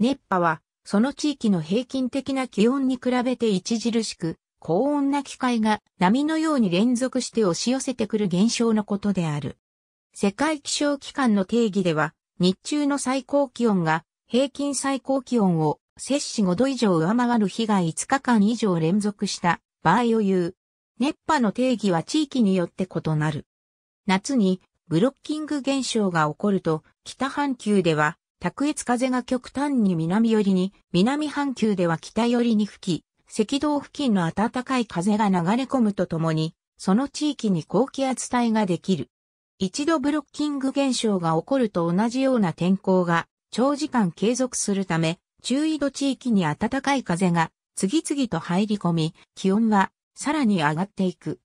熱波は、その地域の平均的な気温に比べて著しく、高温な機械が波のように連続して押し寄せてくる現象のことである。世界気象機関の定義では、日中の最高気温が平均最高気温を摂氏5度以上上回る日が5日間以上連続した場合を言う。熱波の定義は地域によって異なる。夏にブロッキング現象が起こると、北半球では卓越風が極端に南寄りに、南半球では北寄りに吹き、赤道付近の暖かい風が流れ込むとともに、その地域に高気圧帯ができる。一度ブロッキング現象が起こると同じような天候が長時間継続するため、中緯度地域に暖かい風が次々と入り込み、気温はさらに上がっていく。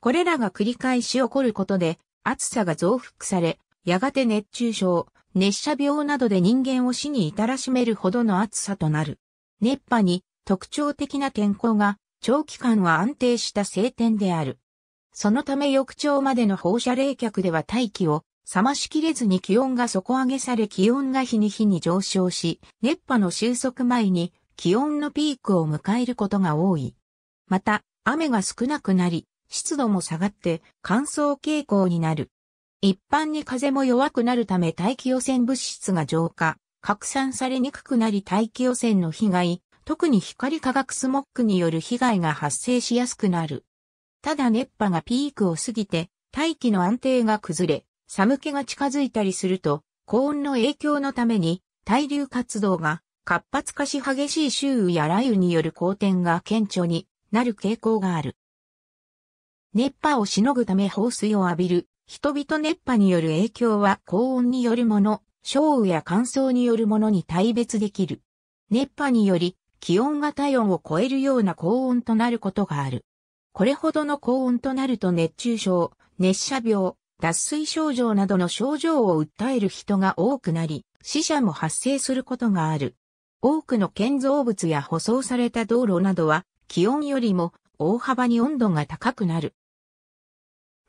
これらが繰り返し起こることで、暑さが増幅され、やがて熱中症、熱射病などで人間を死に至らしめるほどの暑さとなる。熱波に特徴的な天候が長期間は安定した晴天である。そのため翌朝までの放射冷却では大気を冷ましきれずに気温が底上げされ気温が日に日に上昇し、熱波の収束前に気温のピークを迎えることが多い。また、雨が少なくなり、湿度も下がって乾燥傾向になる。一般に風も弱くなるため大気汚染物質が浄化、拡散されにくくなり大気汚染の被害、特に光化学スモッグによる被害が発生しやすくなる。ただ熱波がピークを過ぎて、大気の安定が崩れ、寒気が近づいたりすると、高温の影響のために、対流活動が活発化し激しい周雨や雷雨による好転が顕著になる傾向がある。熱波をしのぐため放水を浴びる。人々熱波による影響は高温によるもの、少雨や乾燥によるものに対別できる。熱波により気温が体温を超えるような高温となることがある。これほどの高温となると熱中症、熱射病、脱水症状などの症状を訴える人が多くなり、死者も発生することがある。多くの建造物や舗装された道路などは気温よりも大幅に温度が高くなる。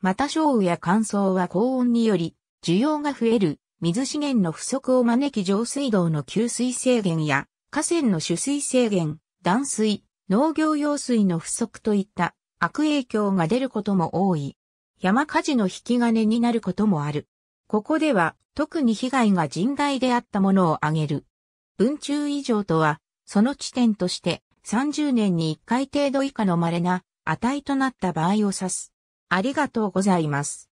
また小雨や乾燥は高温により、需要が増える水資源の不足を招き上水道の給水制限や河川の取水制限、断水、農業用水の不足といった悪影響が出ることも多い。山火事の引き金になることもある。ここでは特に被害が甚大であったものを挙げる。文中以上とは、その地点として30年に1回程度以下の稀な値となった場合を指す。ありがとうございます。